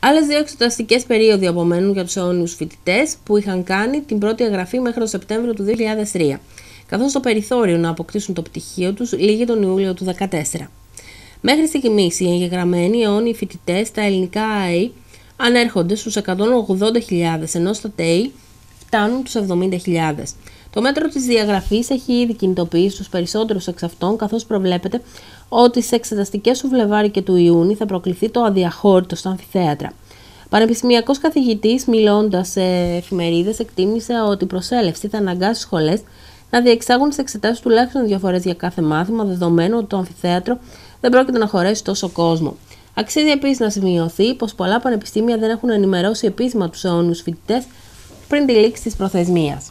Άλλες δύο εξεταστικές περίοδοι απομένουν για τους αιώνιους φοιτητές που είχαν κάνει την πρώτη εγγραφή μέχρι τον Σεπτέμβριο του 2003, καθώς το περιθώριο να αποκτήσουν το πτυχίο τους λίγε τον Ιούλιο του 2014. Μέχρι στιγμής οι εγγεγραμμένοι αιώνιοι φοιτητές στα ελληνικά ΑΕΗ ανέρχονται στους 180.000 ενώ στα ΤΕΙ φτάνουν τους 70.000. Το μέτρο της διαγραφής έχει ήδη κινητοποιήσει τους περισσότερους εξ αυτών, καθώς προβλέπεται ότι σε εξεταστικές του Φλεβάρι και του Ιούνιου θα προκληθεί το αδιαχώρητο στα αμφιθέατρα. Πανεπιστημιακός καθηγητής, μιλώντας σε εφημερίδες, εκτίμησε ότι η προσέλευση θα αναγκάσει σχολές να διεξάγουν τις εξετάσεις τουλάχιστον δύο φορές για κάθε μάθημα, δεδομένου ότι το αμφιθέατρο δεν πρόκειται να χωρέσει τόσο κόσμο. Αξίζει επίσης να σημειωθεί πως πολλά πανεπιστήμια δεν έχουν ενημερώσει επίσημα τους αιώνιους φοιτητές πριν τη λήξη της προθεσμίας.